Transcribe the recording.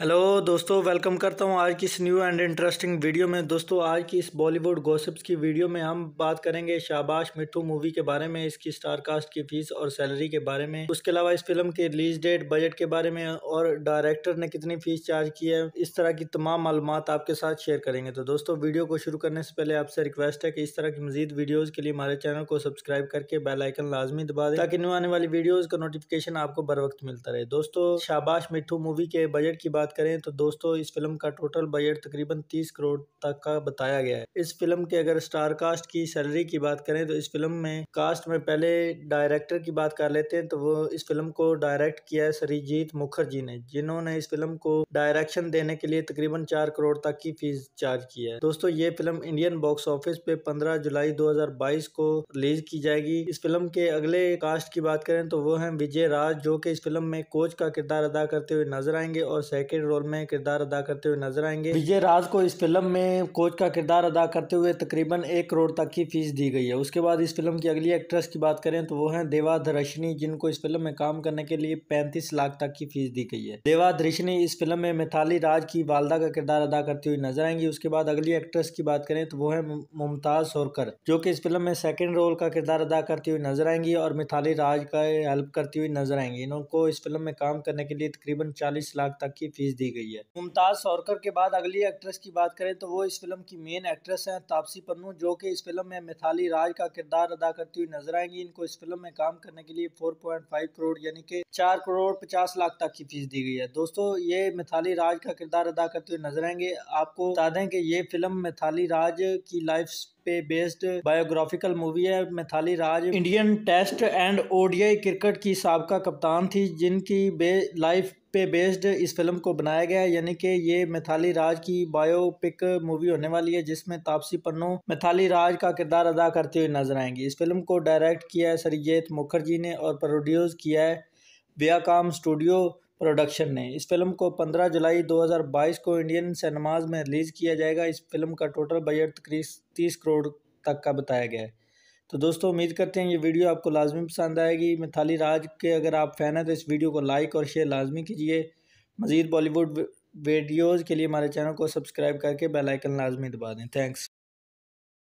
hello दोस्तों welcome करता हूं आज की इस न्यू एंड इंटरेस्टिंग वीडियो में दोस्तों आज की इस बॉलीवुड गॉसिप्स की वीडियो में हम बात करेंगे शाबाश मिठू मूवी के बारे में इसकी स्टार कास्ट की फीस और सैलरी के बारे में उसके अलावा इस फिल्म के रिलीज डेट बजट के बारे में और डायरेक्टर ने कितनी फीस चार्ज की है इस तरह की तमाम मालूम आपके साथ शेयर करेंगे तो दोस्तों वीडियो को शुरू करने से पहले आपसे रिक्वेस्ट है कि इस तरह की मजीद वीडियोज़ के लिए हमारे चैनल को सब्सक्राइब करके बेलाइकन लाजमी दबा दें ताकि न्यू आने वाली वीडियोज़ का नोटिफिकेशन आपको बर वक्त मिलता रहे दोस्तों शाबाश मिठू मूवी के बजट की बात बात करें तो दोस्तों इस फिल्म का टोटल बजट तकरीबन 30 करोड़ तक का बताया गया है इस फिल्म के अगर स्टार कास्ट की सैलरी की बात करें तो इस फिल्म में कास्ट में पहले डायरेक्टर की बात कर लेते हैं तो वो इस फिल्म को डायरेक्ट किया है सरीजीत मुखर्जी ने जिन्होंने इस फिल्म को डायरेक्शन देने के लिए तकरीबन चार करोड़ तक की फीस चार्ज की है दोस्तों ये फिल्म इंडियन बॉक्स ऑफिस पे पंद्रह जुलाई दो को रिलीज की जाएगी इस फिल्म के अगले कास्ट की बात करें तो वो है विजय राज जो कि इस फिल्म में कोच का किरदार अदा करते हुए नजर आएंगे और सेकेंड लीड रोल में किरदार अदा करते हुए नजर आएंगे विजय राज को इस फिल्म में कोच का किरदार अदा करते हुए तकरीबन एक करोड़ तक की फीस दी गई है उसके बाद इस फिल्म की अगली एक्ट्रेस की बात करें तो वो है देवाधरशनी जिनको इस फिल्म में काम करने के लिए पैंतीस लाख तक की फीस दी गई है देवाधरशनी इस फिल्म में मिथाली राज की वालदा का किरदार अदा करती हुई नजर आएंगी उसके बाद अगली एक्ट्रेस की बात करें तो वो है मुमताज सोरकर जो की इस फिल्म में सेकेंड रोल का किरदार अदा करती हुई नजर आएंगी और मिथाली राज का हेल्प करती हुई नजर आएंगी इनको इस फिल्म में काम करने के लिए तकरीबन चालीस लाख तक की फीस दी गई है मुमताज सौरकर के बाद अगली एक्ट्रेस की बात करें तो वो इस फिल्म की मेन एक्ट्रेस हैं तापसी पन्नू जो कि इस फिल्म में मिथाली राज का किरदार अदा करती हुई नजर आएंगी इनको इस फिल्म में काम करने के लिए फोर करोड़ यानी कि चार करोड़ पचास लाख तक की फीस दी गई है दोस्तों ये मिथाली राज का किरदार अदा करते हुए नजर आएंगे आपको बता दें कि ये फिल्म मिथाली राज की लाइफ पे बेस्ड बायोग्राफिकल मूवी है Mithali Raj Indian Test and ODI cricket की सबका कप्तान थी जिनकी बे लाइफ पे बेस्ड इस फिल्म को बनाया गया है यानी कि ये मिथाली राज की बायोपिक मूवी होने वाली है जिसमें तापसी पन्नू मिथाली राज का किरदार अदा करती हुई नजर आएंगी इस फिल्म को डायरेक्ट किया है सरजेत मुखर्जी ने और प्रोड्यूस किया है काम स्टूडियो प्रोडक्शन ने इस फिल्म को 15 जुलाई 2022 को इंडियन सिनेमाज में रिलीज़ किया जाएगा इस फिल्म का टोटल बजट तकरीब तीस करोड़ तक का बताया गया है तो दोस्तों उम्मीद करते हैं ये वीडियो आपको लाजमी पसंद आएगी मिथाली राज के अगर आप फ़ैन हैं तो इस वीडियो को लाइक और शेयर लाजमी कीजिए मज़ीद बॉलीवुड वीडियोज़ के लिए हमारे चैनल को सब्सक्राइब करके बेलाइकन लाजमी दबा दें थैंक्स